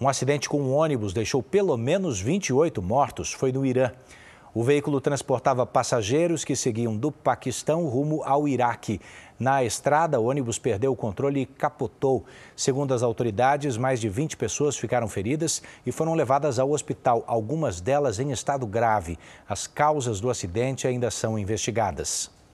Um acidente com um ônibus deixou pelo menos 28 mortos. Foi no Irã. O veículo transportava passageiros que seguiam do Paquistão rumo ao Iraque. Na estrada, o ônibus perdeu o controle e capotou. Segundo as autoridades, mais de 20 pessoas ficaram feridas e foram levadas ao hospital, algumas delas em estado grave. As causas do acidente ainda são investigadas.